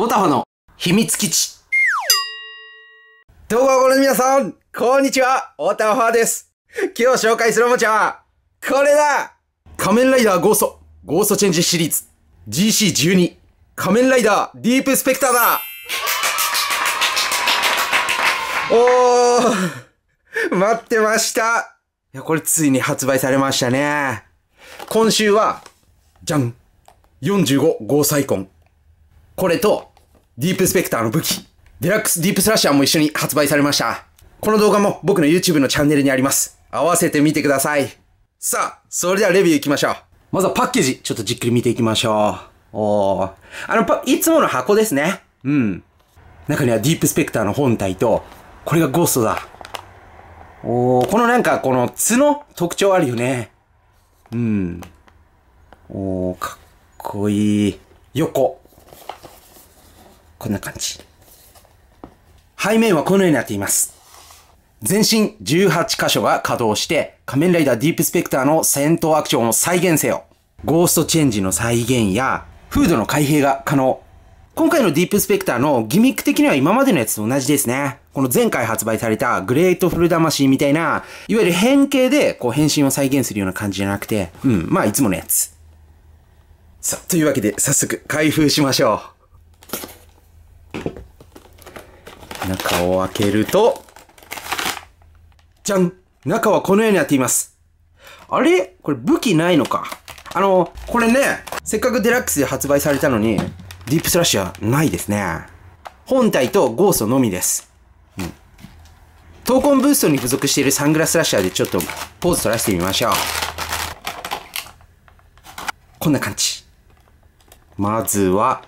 オタフの秘密基地。どうもご覧の皆さん、こんにちは、オタファです。今日紹介するおもちゃは、これだ仮面ライダーゴースト、ゴーストチェンジシリーズ、GC12、仮面ライダーディープスペクターだおー、待ってました。いや、これついに発売されましたね。今週は、じゃん !45 ゴーサイコンこれと、ディープスペクターの武器、デラックスディープスラッシャーも一緒に発売されました。この動画も僕の YouTube のチャンネルにあります。合わせてみてください。さあ、それではレビュー行きましょう。まずはパッケージ、ちょっとじっくり見ていきましょう。おー。あの、いつもの箱ですね。うん。中にはディープスペクターの本体と、これがゴーストだ。おー、このなんかこの角特徴あるよね。うん。おー、かっこいい。横。こんな感じ。背面はこのようになっています。全身18箇所が稼働して、仮面ライダーディープスペクターの戦闘アクションを再現せよ。ゴーストチェンジの再現や、フードの開閉が可能。今回のディープスペクターのギミック的には今までのやつと同じですね。この前回発売されたグレートフル魂みたいな、いわゆる変形でこう変身を再現するような感じじゃなくて、うん、まあいつものやつ。さあ、というわけで早速開封しましょう。中を開けると、じゃん中はこのようになっています。あれこれ武器ないのか。あの、これね、せっかくデラックスで発売されたのに、ディープスラッシュはないですね。本体とゴーストのみです。うん。闘魂ブーストに付属しているサングラスラッシャーでちょっとポーズ取らせてみましょう。こんな感じ。まずは、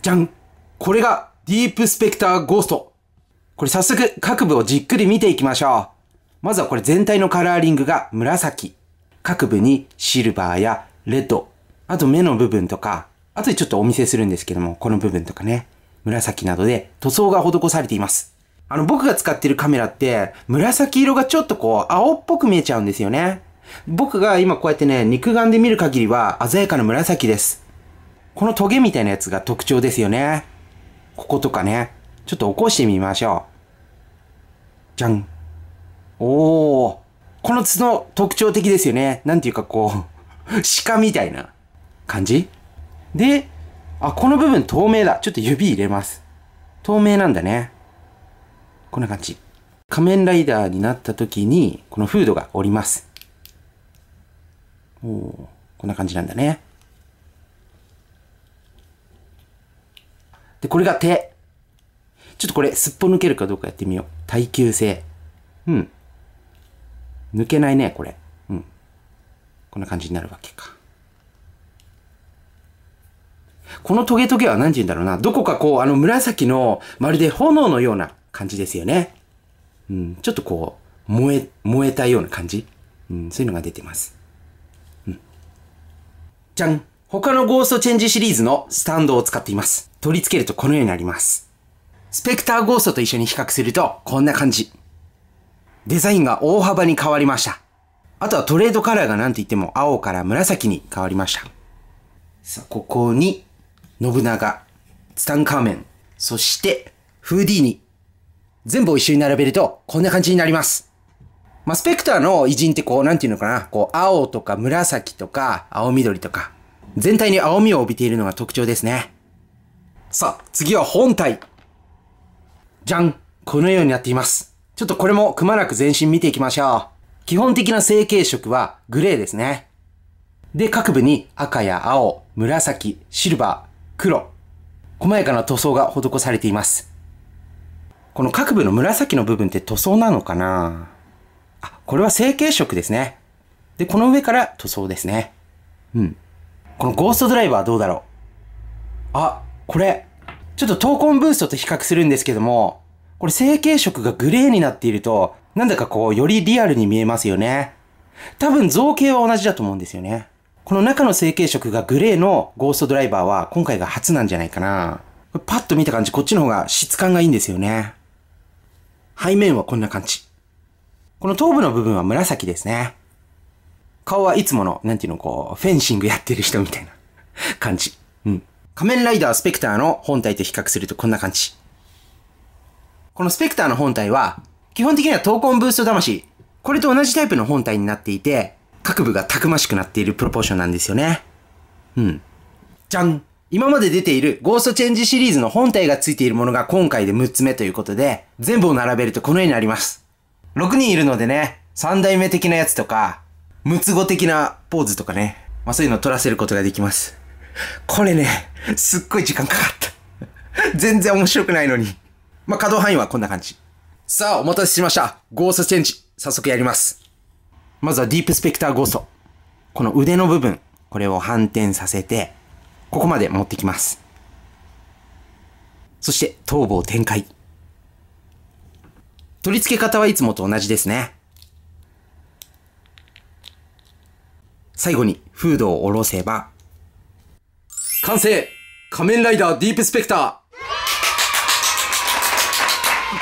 じゃんこれがディープスペクターゴーストこれ早速各部をじっくり見ていきましょう。まずはこれ全体のカラーリングが紫。各部にシルバーやレッド。あと目の部分とか、あとでちょっとお見せするんですけども、この部分とかね。紫などで塗装が施されています。あの僕が使ってるカメラって、紫色がちょっとこう青っぽく見えちゃうんですよね。僕が今こうやってね、肉眼で見る限りは鮮やかな紫です。このトゲみたいなやつが特徴ですよね。こことかね。ちょっと起こしてみましょう。じゃん。おー。この角特徴的ですよね。なんていうかこう 鹿みたいな感じで、あ、この部分透明だ。ちょっと指入れます。透明なんだね。こんな感じ。仮面ライダーになった時に、このフードがおります。おこんな感じなんだね。で、これが手。ちょっとこれ、すっぽ抜けるかどうかやってみよう。耐久性。うん。抜けないね、これ。うん。こんな感じになるわけか。このトゲトゲは何て言うんだろうな。どこかこう、あの紫の、まるで炎のような感じですよね。うん。ちょっとこう、燃え、燃えたような感じ。うん。そういうのが出てます。うん。じゃん他のゴーストチェンジシリーズのスタンドを使っています。取り付けるとこのようになります。スペクターゴーストと一緒に比較するとこんな感じ。デザインが大幅に変わりました。あとはトレードカラーが何と言っても青から紫に変わりました。さあ、ここに、信長、ツタンカーメン、そして、フーディーニ。全部を一緒に並べると、こんな感じになります。まあ、スペクターの偉人ってこう、なんていうのかな、こう、青とか紫とか、青緑とか、全体に青みを帯びているのが特徴ですね。さあ、次は本体。じゃんこのようになっています。ちょっとこれもくまなく全身見ていきましょう。基本的な成型色はグレーですね。で、各部に赤や青、紫、シルバー、黒、細やかな塗装が施されています。この各部の紫の部分って塗装なのかなあ、これは成型色ですね。で、この上から塗装ですね。うん。このゴーストドライバーどうだろうあ、これ、ちょっと闘魂ブーストと比較するんですけども、これ成型色がグレーになっていると、なんだかこう、よりリアルに見えますよね。多分造形は同じだと思うんですよね。この中の成型色がグレーのゴーストドライバーは今回が初なんじゃないかな。パッと見た感じ、こっちの方が質感がいいんですよね。背面はこんな感じ。この頭部の部分は紫ですね。顔はいつもの、なんていうの、こう、フェンシングやってる人みたいな感じ。うん。仮面ライダースペクターの本体と比較するとこんな感じ。このスペクターの本体は、基本的には闘魂ブースト魂。これと同じタイプの本体になっていて、各部がたくましくなっているプロポーションなんですよね。うん。じゃん今まで出ているゴーストチェンジシリーズの本体が付いているものが今回で6つ目ということで、全部を並べるとこのようになります。6人いるのでね、3代目的なやつとか、ムツゴ的なポーズとかね。まあそういうのを撮らせることができます。これね、すっごい時間かかった。全然面白くないのに。まあ可動範囲はこんな感じ。さあ、お待たせしました。ゴーストチェンジ。早速やります。まずはディープスペクターゴースト。この腕の部分、これを反転させて、ここまで持ってきます。そして、頭部を展開。取り付け方はいつもと同じですね。最後にフードを下ろせば、完成仮面ライダーディープスペクタ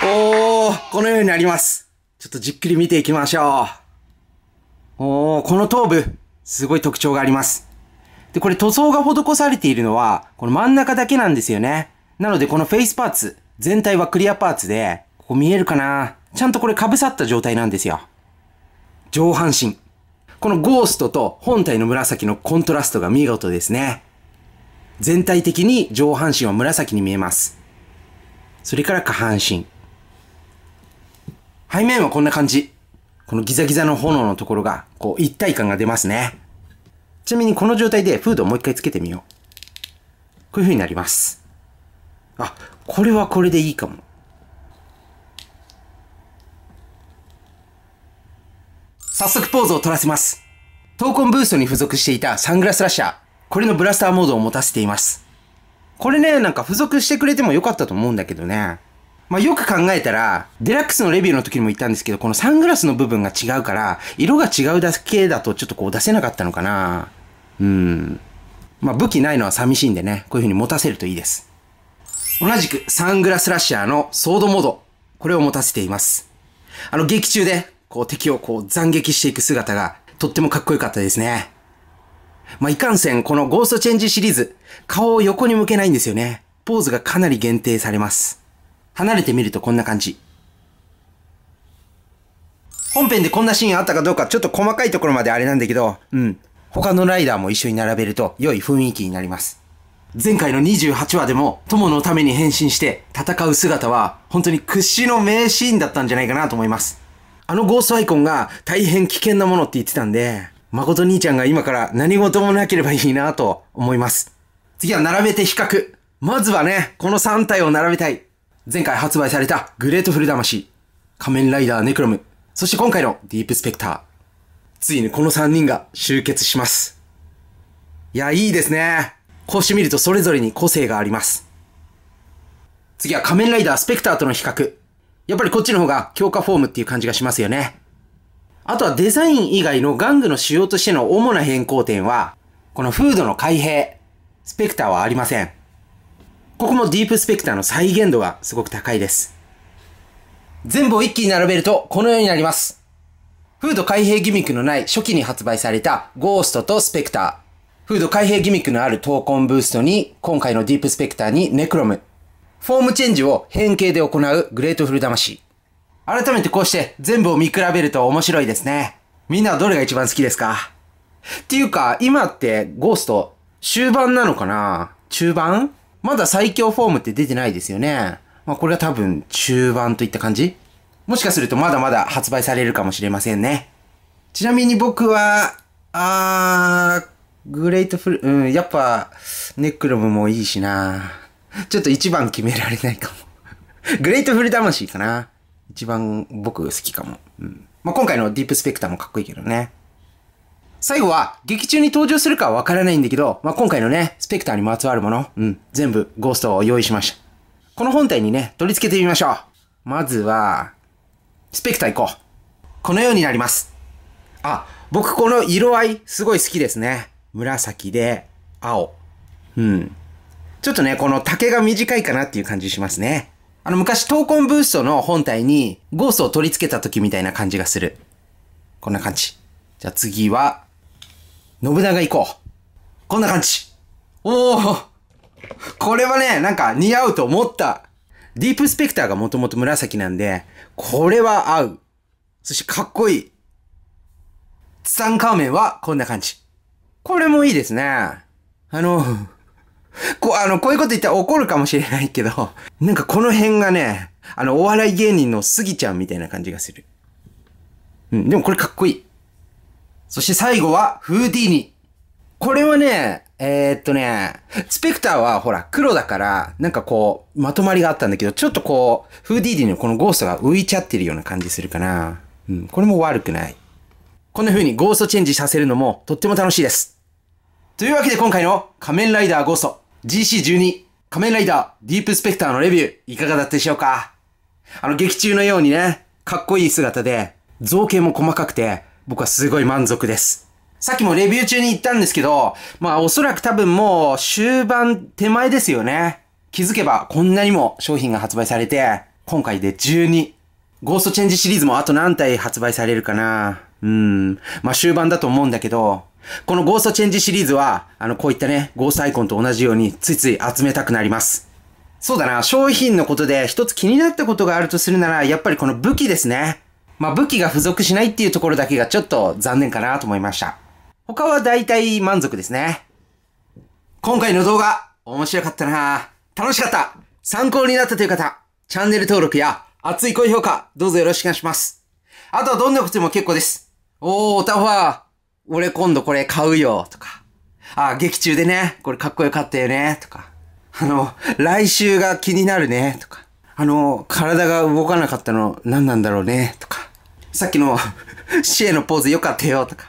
ーおー、このようになります。ちょっとじっくり見ていきましょう。おー、この頭部、すごい特徴があります。で、これ塗装が施されているのは、この真ん中だけなんですよね。なのでこのフェイスパーツ、全体はクリアパーツで、ここ見えるかなちゃんとこれ被さった状態なんですよ。上半身。このゴーストと本体の紫のコントラストが見事ですね。全体的に上半身は紫に見えます。それから下半身。背面はこんな感じ。このギザギザの炎のところが、こう一体感が出ますね。ちなみにこの状態でフードをもう一回つけてみよう。こういう風になります。あ、これはこれでいいかも。早速ポーズを取らせます。闘魂ブーストに付属していたサングラスラッシャー。これのブラスターモードを持たせています。これね、なんか付属してくれてもよかったと思うんだけどね。まあ、よく考えたら、デラックスのレビューの時にも言ったんですけど、このサングラスの部分が違うから、色が違うだけだとちょっとこう出せなかったのかな。うん。まあ、武器ないのは寂しいんでね、こういう風に持たせるといいです。同じくサングラスラッシャーのソードモード。これを持たせています。あの、劇中でこう敵をこう斬撃していく姿がとってもかっこよかったですね。まあ、いかんせん、このゴーストチェンジシリーズ、顔を横に向けないんですよね。ポーズがかなり限定されます。離れてみるとこんな感じ。本編でこんなシーンあったかどうか、ちょっと細かいところまであれなんだけど、うん。他のライダーも一緒に並べると良い雰囲気になります。前回の28話でも、友のために変身して戦う姿は、本当に屈指の名シーンだったんじゃないかなと思います。あのゴーストアイコンが大変危険なものって言ってたんで、誠兄ちゃんが今から何事もなければいいなと思います。次は並べて比較。まずはね、この3体を並べたい。前回発売されたグレートフル魂、仮面ライダーネクロム、そして今回のディープスペクター。ついにこの3人が集結します。いや、いいですね。こうして見るとそれぞれに個性があります。次は仮面ライダースペクターとの比較。やっぱりこっちの方が強化フォームっていう感じがしますよね。あとはデザイン以外の玩具の仕様としての主な変更点は、このフードの開閉、スペクターはありません。ここもディープスペクターの再現度がすごく高いです。全部を一気に並べるとこのようになります。フード開閉ギミックのない初期に発売されたゴーストとスペクター。フード開閉ギミックのある闘魂ブーストに今回のディープスペクターにネクロム。フォームチェンジを変形で行うグレートフル魂。改めてこうして全部を見比べると面白いですね。みんなはどれが一番好きですかっていうか、今ってゴースト終盤なのかな中盤まだ最強フォームって出てないですよね。まあこれは多分中盤といった感じもしかするとまだまだ発売されるかもしれませんね。ちなみに僕は、あー、グレートフル、うん、やっぱ、ネックルムもいいしな ちょっと一番決められないかも。グレートフル魂かな。一番僕好きかも。うん。まあ、今回のディープスペクターもかっこいいけどね。最後は、劇中に登場するかはわからないんだけど、まあ、今回のね、スペクターにまつわるもの、うん、全部ゴーストを用意しました。この本体にね、取り付けてみましょう。まずは、スペクター行こう。このようになります。あ、僕この色合い、すごい好きですね。紫で、青。うん。ちょっとね、この竹が短いかなっていう感じしますね。あの、昔、闘魂ブーストの本体にゴースを取り付けた時みたいな感じがする。こんな感じ。じゃあ次は、信長行こう。こんな感じ。おおこれはね、なんか似合うと思った。ディープスペクターがもともと紫なんで、これは合う。そしてかっこいい。ツタンカーメンはこんな感じ。これもいいですね。あの、こあの、こういうこと言ったら怒るかもしれないけど、なんかこの辺がね、あの、お笑い芸人のスギちゃんみたいな感じがする。うん、でもこれかっこいい。そして最後は、フーディーニ。これはね、えー、っとね、スペクターはほら、黒だから、なんかこう、まとまりがあったんだけど、ちょっとこう、フーディーニのこのゴーストが浮いちゃってるような感じするかな。うん、これも悪くない。こんな風にゴーストチェンジさせるのも、とっても楽しいです。というわけで今回の仮面ライダーゴースト。GC12 仮面ライダーディープスペクターのレビューいかがだったでしょうかあの劇中のようにね、かっこいい姿で造形も細かくて僕はすごい満足です。さっきもレビュー中に言ったんですけど、まあおそらく多分もう終盤手前ですよね。気づけばこんなにも商品が発売されて、今回で12。ゴーストチェンジシリーズもあと何体発売されるかな。うん。まあ終盤だと思うんだけど、このゴーストチェンジシリーズは、あの、こういったね、ゴーストアイコンと同じように、ついつい集めたくなります。そうだな、商品のことで一つ気になったことがあるとするなら、やっぱりこの武器ですね。まあ、武器が付属しないっていうところだけがちょっと残念かなと思いました。他は大体満足ですね。今回の動画、面白かったな楽しかった参考になったという方、チャンネル登録や熱い高評価、どうぞよろしくお願いします。あとはどんなことでも結構です。おー、タファー。俺今度これ買うよ、とか。あ、劇中でね、これかっこよかったよね、とか。あの、来週が気になるね、とか。あの、体が動かなかったの何なんだろうね、とか。さっきの シエのポーズよかったよ、とか。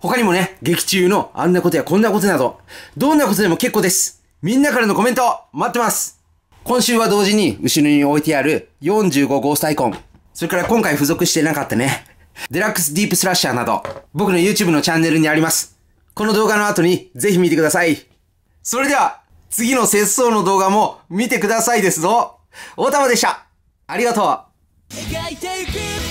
他にもね、劇中のあんなことやこんなことなど、どんなことでも結構です。みんなからのコメント待ってます今週は同時に後ろに置いてある45号スタイコン。それから今回付属してなかったね。デラックスディープスラッシャーなど、僕の YouTube のチャンネルにあります。この動画の後にぜひ見てください。それでは、次の節操の動画も見てくださいですぞ。大玉でした。ありがとう。